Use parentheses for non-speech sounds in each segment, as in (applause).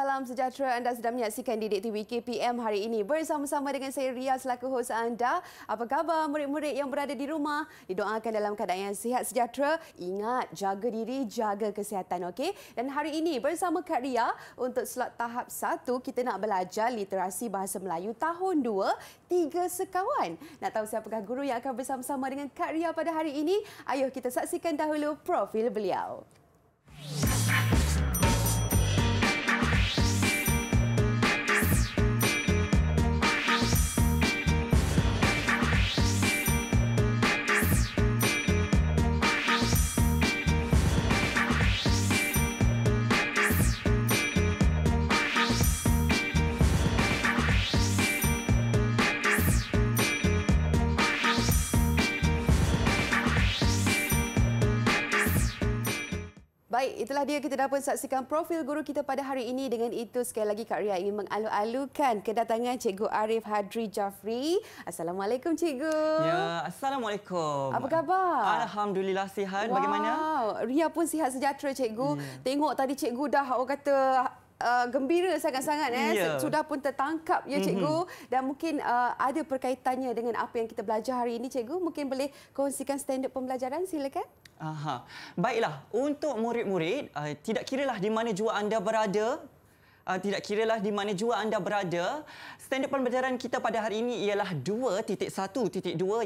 Salam sejahtera anda sedang menyaksikan Didik TV KPM hari ini bersama-sama dengan saya Ria selaku hos anda. Apa khabar murid-murid yang berada di rumah? Didoakan dalam keadaan yang sihat sejahtera. Ingat jaga diri, jaga kesihatan okay? Dan hari ini bersama Kak Ria untuk slot tahap 1 kita nak belajar literasi bahasa Melayu tahun 2 3 sekawan. Nak tahu siapakah guru yang akan bersama-sama dengan Kak Ria pada hari ini? Ayuh kita saksikan dahulu profil beliau. Baik, itulah dia kita dapat saksikan profil guru kita pada hari ini. Dengan itu, sekali lagi Kak Ria ingin mengalu-alukan kedatangan Cikgu Arif Hadri Jafri. Assalamualaikum, Cikgu. Ya, Assalamualaikum. Apa khabar? Alhamdulillah, sihat. Wow. Bagaimana? Ria pun sihat sejahtera, Cikgu. Yeah. Tengok tadi Cikgu dah, orang kata, uh, gembira sangat-sangat eh yeah. sudah pun tertangkap ya cikgu mm -hmm. dan mungkin uh, ada perkaitannya dengan apa yang kita belajar hari ini cikgu mungkin boleh kongsikan standard pembelajaran silakan Aha. Baiklah, untuk murid-murid, uh, tidak kiralah di mana jua anda berada, uh, tidak lah di mana jua anda berada. Standard pembelajaran kita pada hari ini ialah 2.1.2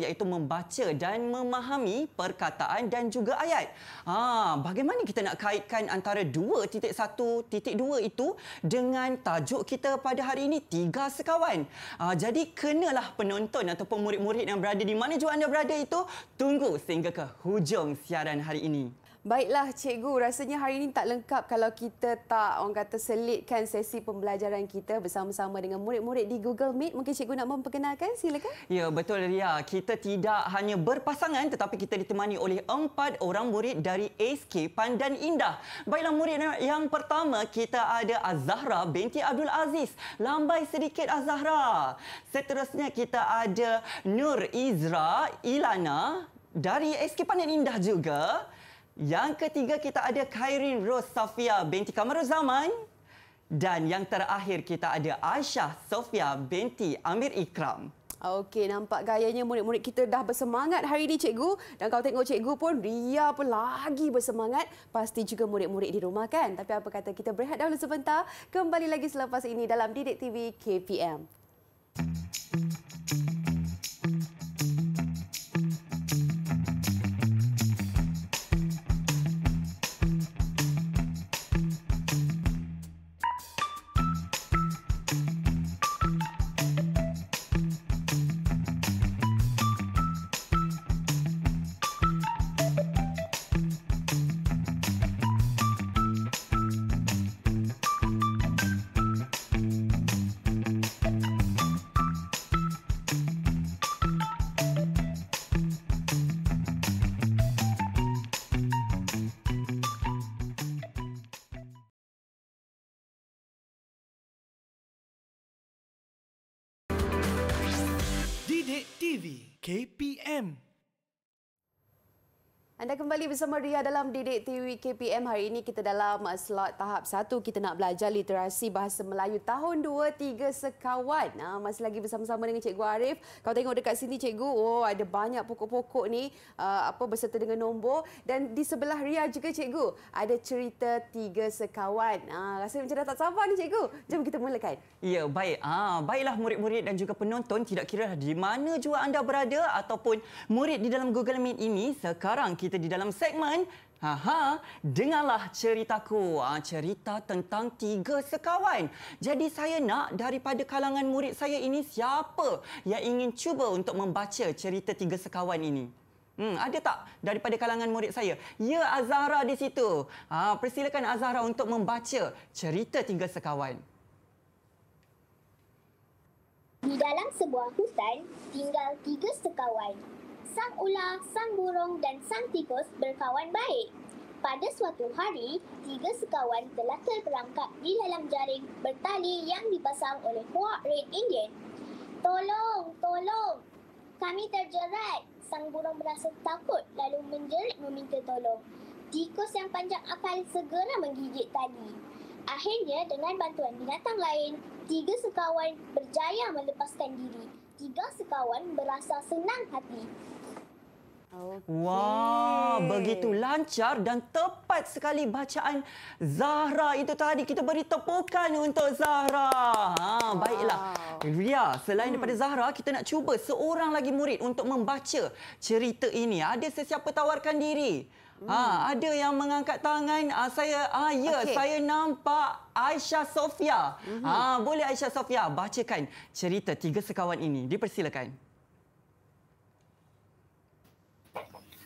iaitu membaca dan memahami perkataan dan juga ayat. Ha, bagaimana kita nak kaitkan antara 2.1.2 itu dengan tajuk kita pada hari ini, Tiga Sekawan. Ha, jadi kenalah penonton ataupun murid-murid yang berada di mana jua anda berada itu tunggu sehingga ke hujung siaran hari ini. Baiklah cikgu, rasanya hari ini tak lengkap kalau kita tak orang kata selitkan sesi pembelajaran kita bersama-sama dengan murid-murid di Google Meet. Mungkin cikgu nak memperkenalkan, silakan. Ya, betul ya. Kita tidak hanya berpasangan tetapi kita ditemani oleh empat orang murid dari SK Pandan Indah. Baiklah murid yang pertama, kita ada Azahra binti Abdul Aziz. Lambai sedikit Azahra. Seterusnya kita ada Nur Izra Ilana dari SK Pandan Indah juga. Yang ketiga kita ada Khairin Rose Safia binti Kamarul Zaman. Dan yang terakhir kita ada Aisyah Sofia binti Amir Ikram. Okey, nampak gayanya murid-murid kita dah bersemangat hari ini, cikgu. Dan kalau tengok cikgu pun, Ria pun lagi bersemangat. Pasti juga murid-murid di rumah kan? Tapi apa kata kita berehat dahulu sebentar. Kembali lagi selepas ini dalam Didik TV KPM. TV KPM anda kembali bersama Ria dalam Didik TV KPM. Hari ini kita dalam uh, slot tahap 1. Kita nak belajar literasi bahasa Melayu tahun 2-3 sekawan. Nah, masih lagi bersama-sama dengan Cikgu Arif. kalau tengok dekat sini Cikgu, oh ada banyak pokok-pokok ni uh, apa berserta dengan nombor. Dan di sebelah Ria juga Cikgu, ada cerita 3 sekawan. Ah, rasa macam dah tak sabar ni Cikgu. Jom kita mulakan. Ya, baik. Ah, baiklah murid-murid dan juga penonton. Tidak kira di mana jua anda berada ataupun murid di dalam Google Meet ini. Sekarang kita kita di dalam segmen Haha, dengarlah ceritaku. Ah, cerita tentang tiga sekawan. Jadi saya nak daripada kalangan murid saya ini siapa yang ingin cuba untuk membaca cerita tiga sekawan ini? Hmm, ada tak daripada kalangan murid saya? Ya, Azhara di situ. Ah, persilakan Azhara untuk membaca cerita tiga sekawan. Di dalam sebuah hutan tinggal tiga sekawan sang ular, sang burung dan sang tikus berkawan baik. Pada suatu hari, tiga sekawan telah terperangkap di dalam jaring bertali yang dipasang oleh kuat Red Indian. Tolong, tolong! Kami terjerat! Sang burung merasa takut lalu menjerit meminta tolong. Tikus yang panjang akal segera menggigit tali. Akhirnya, dengan bantuan binatang lain, tiga sekawan berjaya melepaskan diri. Tiga sekawan berasa senang hati. Okay. Wah, begitu lancar dan tepat sekali bacaan Zahra itu tadi. Kita beri tepukan untuk Zahra. Ha, baiklah. Wow. Ria, selain hmm. daripada Zahra, kita nak cuba seorang lagi murid untuk membaca cerita ini. Ada sesiapa tawarkan diri? Hmm. Ha, ada yang mengangkat tangan. Ha, saya ha, ya, okay. saya nampak Aisyah Sofia. Mhm. Ha, boleh Aisyah Sofia bacakan cerita tiga sekawan ini. Dipersilakan.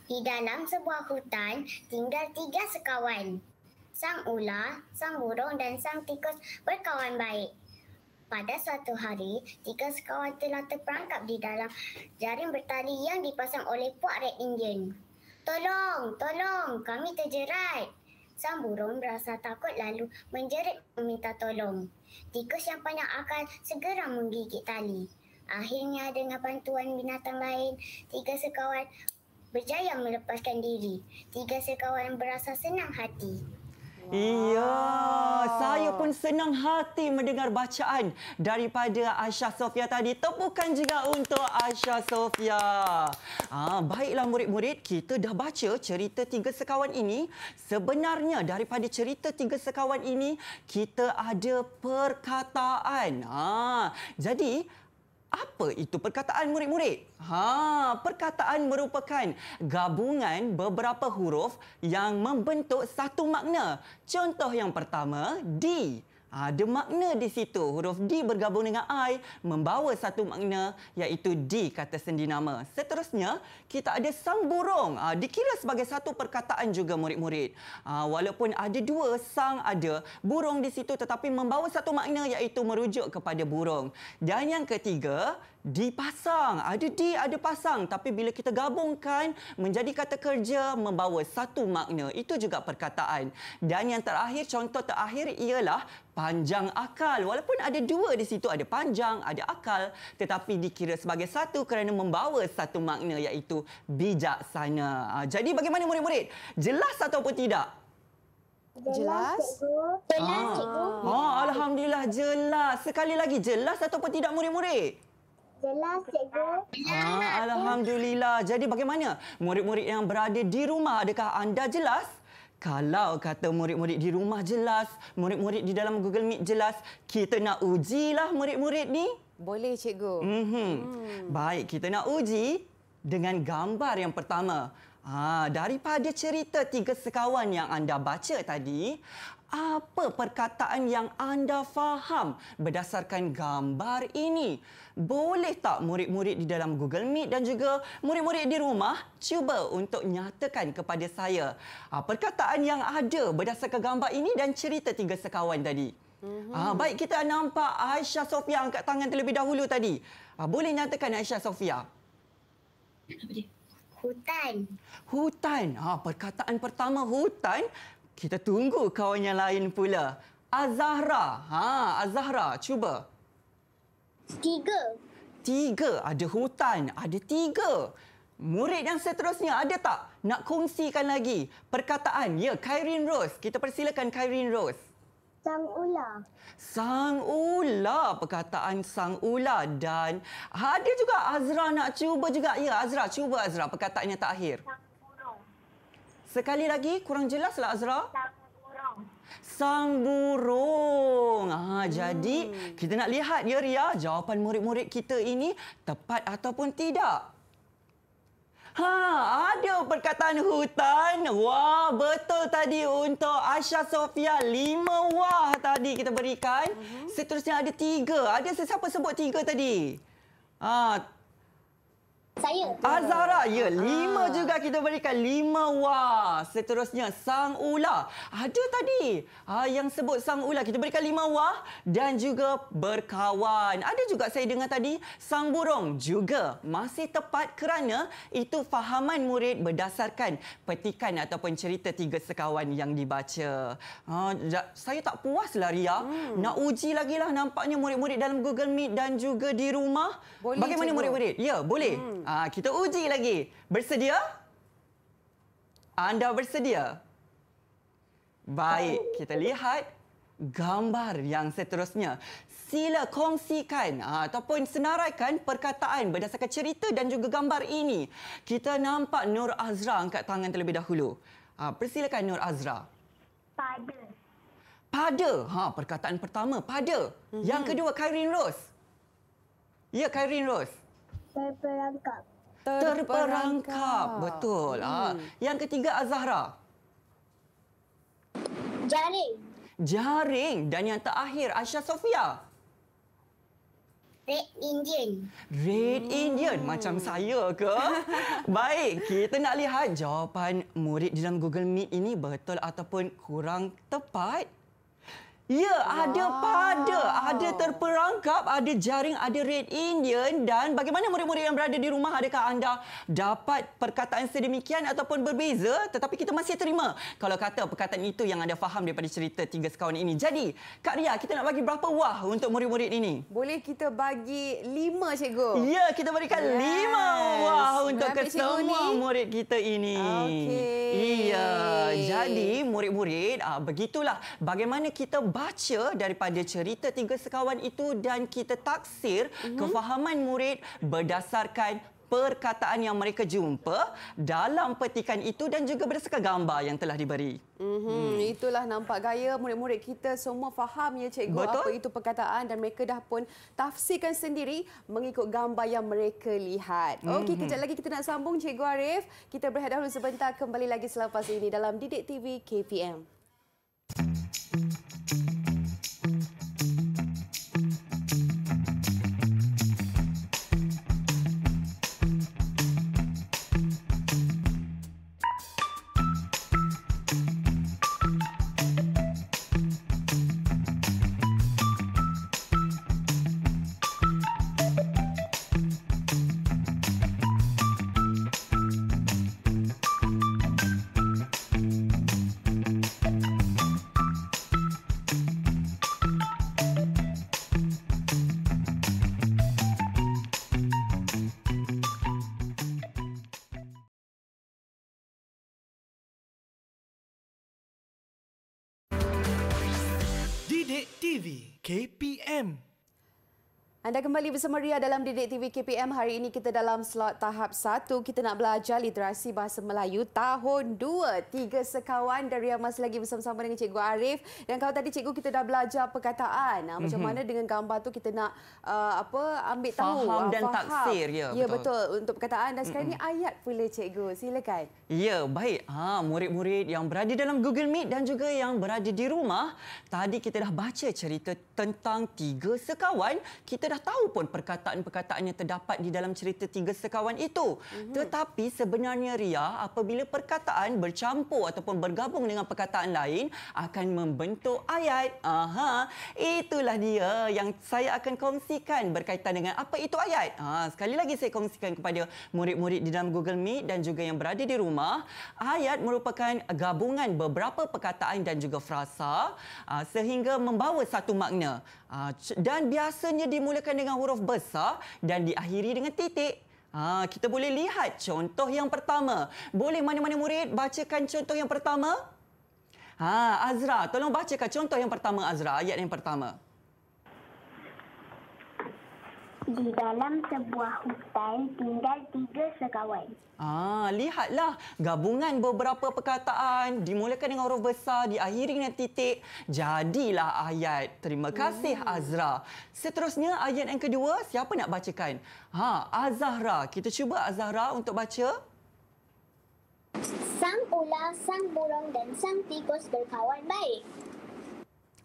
Di dalam sebuah hutan tinggal tiga sekawan. Sang ular, sang burung dan sang tikus berkawan baik. Pada suatu hari, tiga sekawan telah terperangkap di dalam jaring bertali yang dipasang oleh Puak Red Indian. Tolong, tolong, kami terjerat. Sang burung merasa takut lalu menjerit meminta tolong. Tikus yang panjang akan segera menggigit tali. Akhirnya dengan bantuan binatang lain, tiga sekawan berjaya melepaskan diri. Tiga sekawan berasa senang hati. Wow. Iya, saya pun senang hati mendengar bacaan daripada Aisyah Sofia tadi. Tepukan juga untuk Aisyah Sofia. Ah, baiklah murid-murid, kita dah baca cerita tiga sekawan ini. Sebenarnya daripada cerita tiga sekawan ini, kita ada perkataan. Ah, jadi, apa itu perkataan murid-murid? Ha, perkataan merupakan gabungan beberapa huruf yang membentuk satu makna. Contoh yang pertama, di. Ah, ada makna di situ. Huruf D bergabung dengan I membawa satu makna iaitu D kata sendi nama. Seterusnya, kita ada sang burung. Ah, dikira sebagai satu perkataan juga murid-murid. Ah, walaupun ada dua, sang ada burung di situ tetapi membawa satu makna iaitu merujuk kepada burung. Dan yang ketiga, dipasang. Ada di, ada pasang. Tapi bila kita gabungkan, menjadi kata kerja membawa satu makna. Itu juga perkataan. Dan yang terakhir, contoh terakhir ialah panjang akal. Walaupun ada dua di situ, ada panjang, ada akal. Tetapi dikira sebagai satu kerana membawa satu makna iaitu bijaksana. Ah, jadi bagaimana murid-murid? Jelas ataupun tidak? Jelas. Jelas, cikgu. Ah. Ah, Alhamdulillah, jelas. Sekali lagi, jelas ataupun tidak murid-murid? Jelas cikgu. Ah, Alhamdulillah. Jadi bagaimana murid-murid yang berada di rumah adakah anda jelas? Kalau kata murid-murid di rumah jelas, murid-murid di dalam Google Meet jelas, kita nak ujilah murid-murid ni. Boleh cikgu. Mm -hmm. hmm. Baik, kita nak uji dengan gambar yang pertama. Ha, daripada cerita tiga sekawan yang anda baca tadi, apa perkataan yang anda faham berdasarkan gambar ini? Boleh tak murid-murid di dalam Google Meet dan juga murid-murid di rumah cuba untuk nyatakan kepada saya ha, perkataan yang ada berdasarkan gambar ini dan cerita tiga sekawan tadi? Mhm. Ah, baik kita nampak Aisyah Sofia angkat tangan terlebih dahulu tadi. Ah, boleh nyatakan Aisyah Sofia? Apa Hutan. Hutan. Ha, perkataan pertama hutan. Kita tunggu kawan yang lain pula. Azahra. Ha, Azahra, cuba. Tiga. Tiga. Ada hutan. Ada tiga. Murid yang seterusnya ada tak? Nak kongsikan lagi perkataan. Ya, Kairin Rose. Kita persilakan Kairin Rose. Sang Ula. Sang Ula, perkataan Sang Ula. Dan hadir juga Azra nak cuba juga. Ya, Azra, cuba Azra perkataan yang terakhir. Sekali lagi, kurang jelaslah Azra. Sang burung. sang burung. Ha jadi hmm. kita nak lihat ya Ria jawapan murid-murid kita ini tepat ataupun tidak. Ha, ada perkataan hutan. Wah, betul tadi untuk Aisyah Sofia. Lima wah tadi kita berikan. Uh-huh. Seterusnya ada tiga. Ada sesiapa sebut tiga tadi? Ha, saya. Azara, ah, ya. Lima ha. juga kita berikan. Lima wah. Seterusnya, Sang Ula. Ada tadi ah yang sebut Sang Ula. Kita berikan lima wah dan juga berkawan. Ada juga saya dengar tadi, Sang Burung juga masih tepat kerana itu fahaman murid berdasarkan petikan ataupun cerita tiga sekawan yang dibaca. Ha, saya tak puas lah Ria. Hmm. Nak uji lagi lah nampaknya murid-murid dalam Google Meet dan juga di rumah. Boleh Bagaimana murid-murid? Ya, boleh. Hmm. Ah, kita uji lagi. Bersedia? Anda bersedia? Baik, kita lihat gambar yang seterusnya. Sila kongsikan ah, ataupun senaraikan perkataan berdasarkan cerita dan juga gambar ini. Kita nampak Nur Azra angkat tangan terlebih dahulu. Ah, persilakan Nur Azra. Pada. Pada. Ha, perkataan pertama, pada. Mm-hmm. Yang mhm. kedua, Kairin Rose. Ya, Kairin Rose terperangkap. Terperangkap. Betul. Ah. Hmm. Yang ketiga Azahra. Jaring. Jaring dan yang terakhir Aisyah Sofia. Red Indian. Red Indian hmm. macam saya ke? (laughs) Baik, kita nak lihat jawapan murid dalam Google Meet ini betul ataupun kurang tepat. Ya, ada wow. pada, ada terperangkap, ada jaring, ada red Indian dan bagaimana murid-murid yang berada di rumah adakah anda dapat perkataan sedemikian ataupun berbeza tetapi kita masih terima kalau kata perkataan itu yang anda faham daripada cerita tiga sekawan ini. Jadi, Kak Ria, kita nak bagi berapa wah untuk murid-murid ini? Boleh kita bagi lima, cikgu? Ya, kita berikan yes. lima wah untuk semua murid kita ini. Okey. Iya, jadi murid-murid, ah, begitulah bagaimana kita baca daripada cerita tiga sekawan itu dan kita taksir mm-hmm. kefahaman murid berdasarkan perkataan yang mereka jumpa dalam petikan itu dan juga berdasarkan gambar yang telah diberi. Mm-hmm. Hmm. Itulah nampak gaya murid-murid kita semua faham ya cikgu Betul? apa itu perkataan dan mereka dah pun tafsirkan sendiri mengikut gambar yang mereka lihat. Mm-hmm. Okey, mhm. kejap lagi kita nak sambung cikgu Arif. Kita berehat dahulu sebentar kembali lagi selepas ini dalam Didik TV KPM. TV KPM anda kembali bersama Ria dalam Didik TV KPM. Hari ini kita dalam slot tahap 1. Kita nak belajar literasi bahasa Melayu tahun 2. Tiga sekawan dari yang masih lagi bersama-sama dengan Cikgu Arif. Dan kalau tadi Cikgu kita dah belajar perkataan. Ah, macam mm-hmm. mana dengan gambar tu kita nak uh, apa ambil tahu. Faham ah, dan faham. taksir. Ya, ya betul. betul. Untuk perkataan dan sekarang mm-hmm. ini ayat pula Cikgu. Silakan. Ya, baik. Ha, murid-murid yang berada dalam Google Meet dan juga yang berada di rumah. Tadi kita dah baca cerita tentang tiga sekawan. Kita dah tahu pun perkataan-perkataannya terdapat di dalam cerita Tiga Sekawan itu. Mm-hmm. Tetapi sebenarnya Ria, apabila perkataan bercampur ataupun bergabung dengan perkataan lain akan membentuk ayat. Aha, itulah dia yang saya akan kongsikan berkaitan dengan apa itu ayat. Ha, sekali lagi saya kongsikan kepada murid-murid di dalam Google Meet dan juga yang berada di rumah, ayat merupakan gabungan beberapa perkataan dan juga frasa ha, sehingga membawa satu makna. Ah, dan biasanya dimulakan dengan huruf besar dan diakhiri dengan titik. Ha, kita boleh lihat contoh yang pertama. Boleh mana-mana murid bacakan contoh yang pertama? Ha, Azra, tolong bacakan contoh yang pertama Azra, ayat yang pertama. Di dalam sebuah hutan tinggal tiga sekawan. Ah, lihatlah gabungan beberapa perkataan dimulakan dengan huruf besar diakhiri dengan titik jadilah ayat. Terima kasih hmm. Azra. Seterusnya ayat yang kedua siapa nak bacakan? Ha, Azahra. Kita cuba Azahra untuk baca. Sang ular, sang burung dan sang tikus berkawan baik.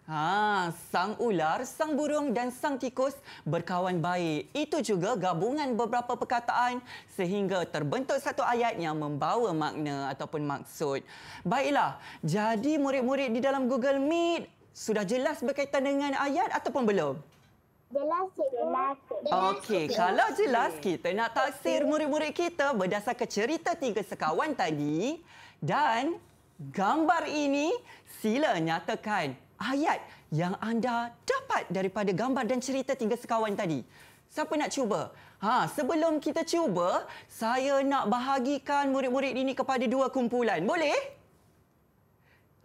Ha, sang ular, sang burung dan sang tikus berkawan baik. Itu juga gabungan beberapa perkataan sehingga terbentuk satu ayat yang membawa makna ataupun maksud. Baiklah, jadi murid-murid di dalam Google Meet sudah jelas berkaitan dengan ayat ataupun belum? Jelas, jelas. Okey, kalau jelas kita nak taksir murid-murid kita berdasarkan cerita tiga sekawan tadi dan gambar ini sila nyatakan ayat yang anda dapat daripada gambar dan cerita tiga sekawan tadi. Siapa nak cuba? Ha, sebelum kita cuba, saya nak bahagikan murid-murid ini kepada dua kumpulan. Boleh?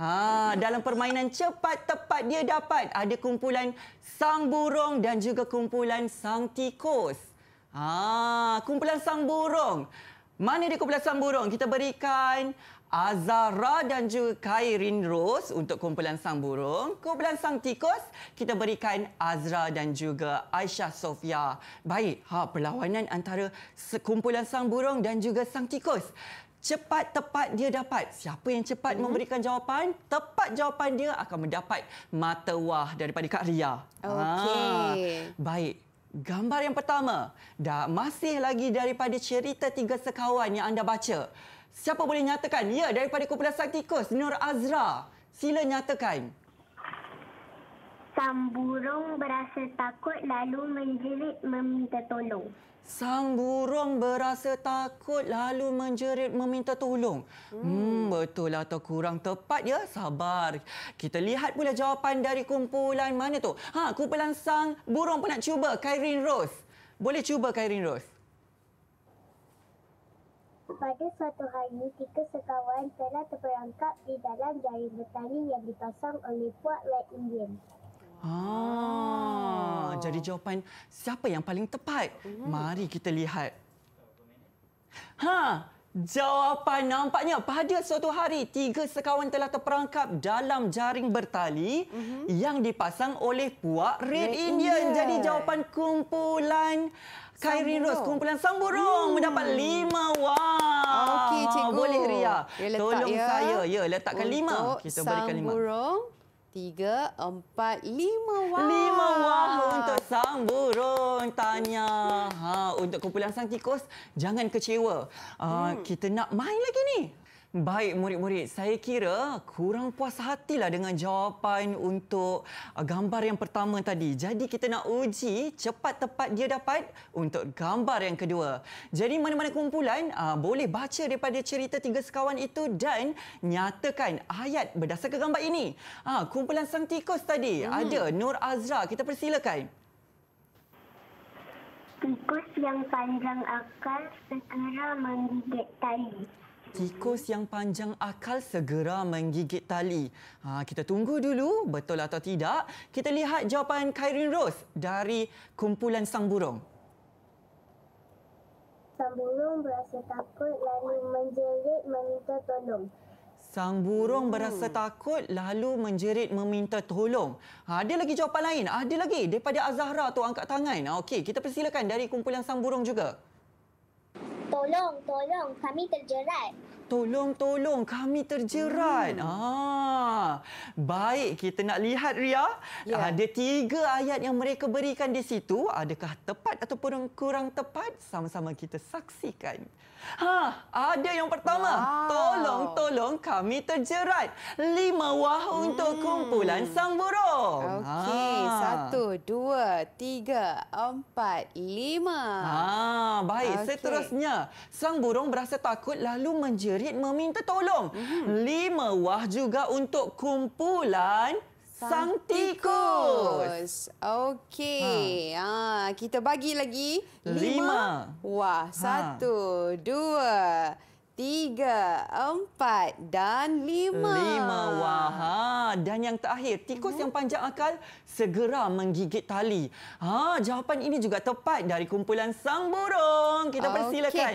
Ha, dalam permainan cepat tepat dia dapat ada kumpulan sang burung dan juga kumpulan sang tikus. Ha, kumpulan sang burung. Mana dia kumpulan sang burung? Kita berikan Azara dan juga Kairin Rose untuk kumpulan sang burung. Kumpulan sang tikus, kita berikan Azra dan juga Aisyah Sofia. Baik, ha, perlawanan antara kumpulan sang burung dan juga sang tikus. Cepat tepat dia dapat. Siapa yang cepat hmm. memberikan jawapan, tepat jawapan dia akan mendapat mata wah daripada Kak Ria. Okay. Ha, baik. Gambar yang pertama, dah masih lagi daripada cerita tiga sekawan yang anda baca. Siapa boleh nyatakan? Ya, daripada kumpulan Sakti Kos, Nur Azra. Sila nyatakan. Sang burung berasa takut lalu menjerit meminta tolong. Sang burung berasa takut lalu menjerit meminta tolong. Hmm, hmm betul atau kurang tepat ya? Sabar. Kita lihat pula jawapan dari kumpulan mana tu. Ha, kumpulan sang burung pun nak cuba Kairin Rose. Boleh cuba Kairin Rose pada suatu hari, tiga sekawan telah terperangkap di dalam jaring bertali yang dipasang oleh puak Red Indian. Ah, ah. jadi jawapan siapa yang paling tepat? Hmm. Mari kita lihat. Ha, Jawapan nampaknya pada suatu hari tiga sekawan telah terperangkap dalam jaring bertali mm -hmm. yang dipasang oleh puak Red, Red Indian. India. Jadi jawapan kumpulan Kairin Rose kumpulan Samburong mm. mendapat hmm. lima wow. Okey cikgu boleh Ria. Ya, letak, Tolong ya. saya ya letakkan Untuk lima. Kita berikan lima. Samburong. Tiga, empat, lima wah. Lima wah untuk sang burung. Tanya. Ha, untuk kumpulan sang tikus, jangan kecewa. Uh, hmm. Kita nak main lagi ni. Baik murid-murid, saya kira kurang puas hatilah dengan jawapan untuk uh, gambar yang pertama tadi. Jadi kita nak uji cepat tepat dia dapat untuk gambar yang kedua. Jadi mana-mana kumpulan uh, boleh baca daripada cerita tiga sekawan itu dan nyatakan ayat berdasarkan gambar ini. Ah, kumpulan Sang Tikus tadi hmm. ada Nur Azra, kita persilakan. Tikus yang panjang akal segera menggigit tali. Tikus yang panjang akal segera menggigit tali. Ha, kita tunggu dulu betul atau tidak. Kita lihat jawapan Kairin Rose dari kumpulan Sang Burung. Sang burung berasa takut lalu menjerit meminta tolong. Sang burung hmm. berasa takut lalu menjerit meminta tolong. Ha, ada lagi jawapan lain? Ada lagi daripada Azahra tu angkat tangan. Ha, okey, kita persilakan dari kumpulan sang burung juga tolong, tolong, kami terjerat tolong tolong kami terjerat. Hmm. Ah. Baik kita nak lihat Ria. Yeah. Ada tiga ayat yang mereka berikan di situ. Adakah tepat ataupun kurang tepat? Sama-sama kita saksikan. Ha, ada yang pertama. Wow. Tolong tolong kami terjerat. Lima wah hmm. untuk kumpulan sang burung. Okey, ha. satu, dua, tiga, empat, lima. Ha, baik. Okay. Seterusnya, sang burung berasa takut lalu menjerat menjerit meminta tolong. Mm-hmm. Lima wah juga untuk kumpulan Sang Tikus. Okey. Ha. Ha. Kita bagi lagi lima, lima. wah. Ha. Satu, dua, tiga, empat dan lima. Lima, wah. Ha. Dan yang terakhir, tikus hmm. yang panjang akal segera menggigit tali. Ha, jawapan ini juga tepat dari kumpulan sang burung. Kita okay. persilakan.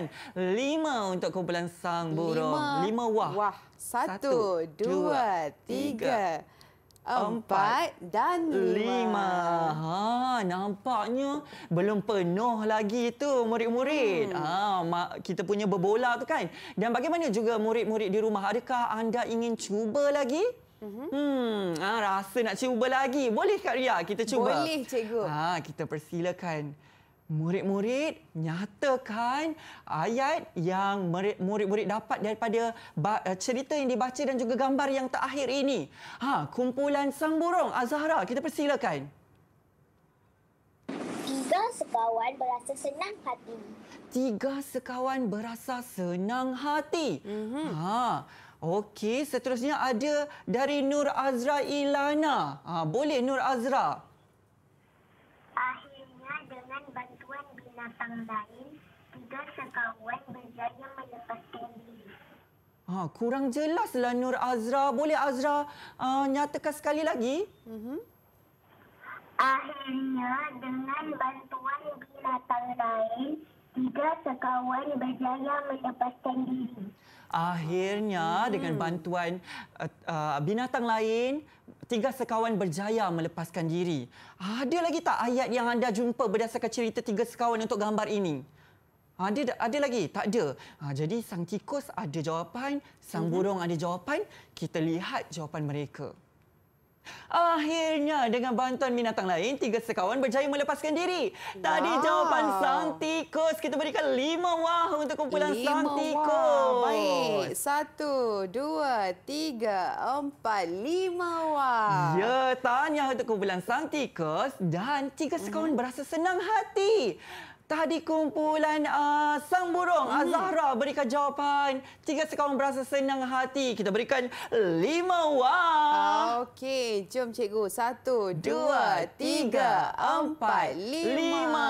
Lima untuk kumpulan sang burung. Lima, lima wah. wah. Satu, Satu dua, dua, tiga. tiga empat dan lima. Ha, nampaknya belum penuh lagi itu murid-murid. Hmm. Ha, kita punya berbola tu kan. Dan bagaimana juga murid-murid di rumah? Adakah anda ingin cuba lagi? Mhm. Hmm, ha, rasa nak cuba lagi. Boleh Kak Ria kita cuba? Boleh, Cikgu. Ha, kita persilakan murid-murid nyatakan ayat yang murid-murid dapat daripada eh, cerita yang dibaca dan juga gambar yang terakhir ini. Ha, kumpulan sang burung Azhara, ah, kita persilakan. Tiga sekawan berasa senang hati. Tiga sekawan berasa senang hati. Mm-hmm. Ha. Okey, seterusnya ada dari Nur Azra Ilana. Ha, boleh Nur Azra. binatang lain jika sekawan berjaya melepaskan diri. Ha, kurang jelaslah Nur Azra. Boleh Azra uh, nyatakan sekali lagi? Mm-hmm. Akhirnya dengan bantuan binatang lain, tiga sekawan berjaya melepaskan diri. Akhirnya hmm. dengan bantuan uh, uh, binatang lain, tiga sekawan berjaya melepaskan diri. Ada lagi tak ayat yang anda jumpa berdasarkan cerita tiga sekawan untuk gambar ini? Ada ada lagi? Tak ada. Ha, jadi sang tikus ada jawapan, sang hmm. burung hmm. ada jawapan. Kita lihat jawapan mereka. Akhirnya dengan bantuan binatang lain, tiga sekawan berjaya melepaskan diri. Tadi wow. jawapan Santikos. Kita berikan lima wah untuk kumpulan lima Santikos. Wah. Baik. Satu, dua, tiga, empat, lima wah. Ya, tanya untuk kumpulan Santikos. Dan tiga sekawan hmm. berasa senang hati. Tadi kumpulan uh, Sang Burung, ah, hmm. Zahra berikan jawapan. Tiga sekawan berasa senang hati. Kita berikan lima wang. Okey, jom cikgu. Satu, dua, tiga, empat, lima. lima.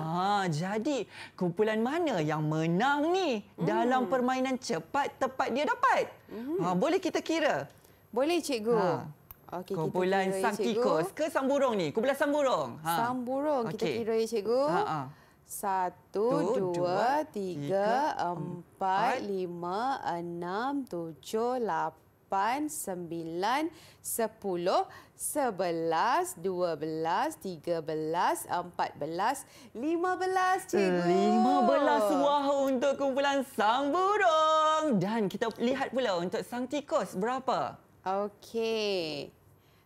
Ha, jadi, kumpulan mana yang menang ni hmm. dalam permainan cepat tepat dia dapat? Hmm. Ha, boleh kita kira? Boleh, cikgu. Ha. Okay, kumpulan kita sang tikus ke sang burung ni? Kumpulan sang burung. Ha. Sang burung. Kita okay. kira ya, cikgu. Ha, ha. Satu, dua, dua tiga, tiga, empat, lima, enam, tujuh, lapan, sembilan, sepuluh, sebelas, dua belas, tiga belas, empat belas, lima belas, cikgu. Lima belas wah untuk kumpulan sang burung. Dan kita lihat pula untuk sang tikus berapa? Okey.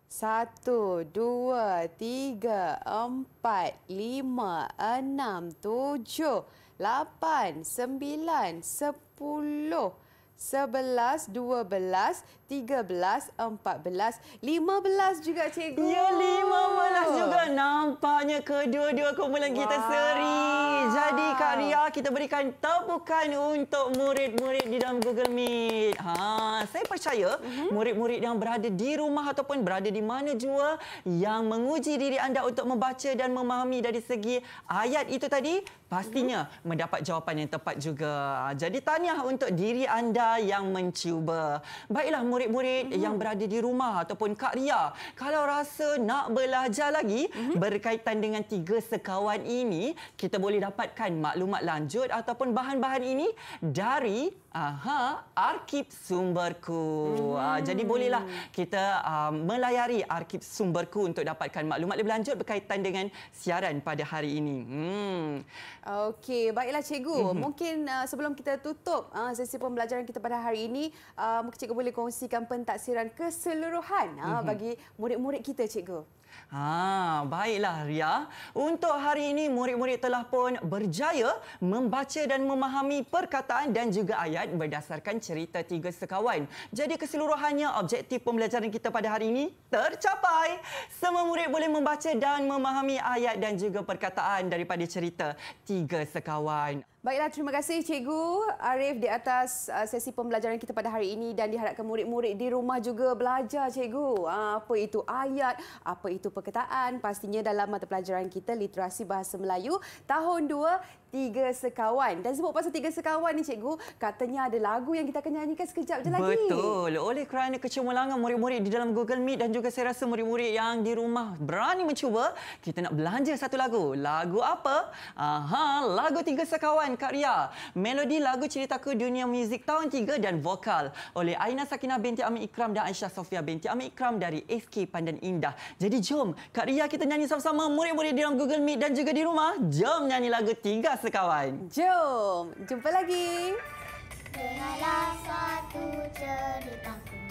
Satu, dua, tiga, empat, lima, enam, tujuh, lapan, sembilan, sepuluh, sebelas, dua belas, 13, 14, 15 juga cikgu. Ya, 15 juga. Nampaknya kedua-dua kumpulan kita wow. seri. Jadi Kak Ria, kita berikan tepukan untuk murid-murid di dalam Google Meet. Ha, saya percaya mhm. murid-murid uh -huh. yang berada di rumah ataupun berada di mana jua yang menguji diri anda untuk membaca dan memahami dari segi ayat itu tadi, pastinya uh mhm. -huh. mendapat jawapan yang tepat juga. Jadi tanya untuk diri anda yang mencuba. Baiklah, murid murid-murid uh-huh. yang berada di rumah ataupun Kak Ria kalau rasa nak belajar lagi uh-huh. berkaitan dengan tiga sekawan ini kita boleh dapatkan maklumat lanjut ataupun bahan-bahan ini dari Aha, arkib sumberku. Ah, hmm. Jadi bolehlah kita ah, melayari arkib sumberku untuk dapatkan maklumat lebih lanjut berkaitan dengan siaran pada hari ini. Hmm. Okey, baiklah cikgu. Hmm. Mungkin ah, sebelum kita tutup sesi pembelajaran kita pada hari ini, mungkin cikgu boleh kongsikan pentaksiran keseluruhan hmm. bagi murid-murid kita cikgu. Ha, baiklah Ria. Untuk hari ini murid-murid telah pun berjaya membaca dan memahami perkataan dan juga ayat berdasarkan cerita tiga sekawan. Jadi keseluruhannya objektif pembelajaran kita pada hari ini tercapai. Semua murid boleh membaca dan memahami ayat dan juga perkataan daripada cerita tiga sekawan. Baiklah, terima kasih Cikgu Arif di atas uh, sesi pembelajaran kita pada hari ini dan diharapkan murid-murid di rumah juga belajar Cikgu. Apa itu ayat, apa itu perkataan, pastinya dalam mata pelajaran kita Literasi Bahasa Melayu tahun 2, Tiga Sekawan. Dan sebut pasal Tiga Sekawan ni cikgu, katanya ada lagu yang kita akan nyanyikan sekejap je lagi. Betul. Oleh kerana kecemerlangan murid-murid di dalam Google Meet dan juga saya rasa murid-murid yang di rumah berani mencuba, kita nak belanja satu lagu. Lagu apa? Aha, lagu Tiga Sekawan Kak Melodi lagu ceritaku Dunia Muzik Tahun tiga dan vokal oleh Aina Sakina binti Amir Ikram dan Aisyah Sofia binti Amir Ikram dari SK Pandan Indah. Jadi jom, Kak kita nyanyi sama-sama murid-murid di dalam Google Meet dan juga di rumah. Jom nyanyi lagu Tiga Kawan, Jom, jumpa lagi. Dengarlah satu ceritaku.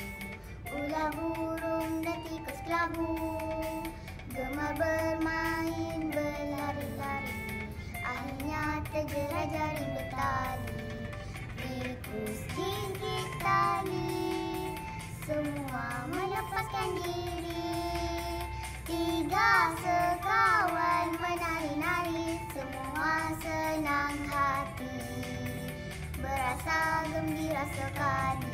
Ular burung dan tikus kelabu. Gemar bermain berlari-lari. Akhirnya terjerajah rindu tak. sa sukan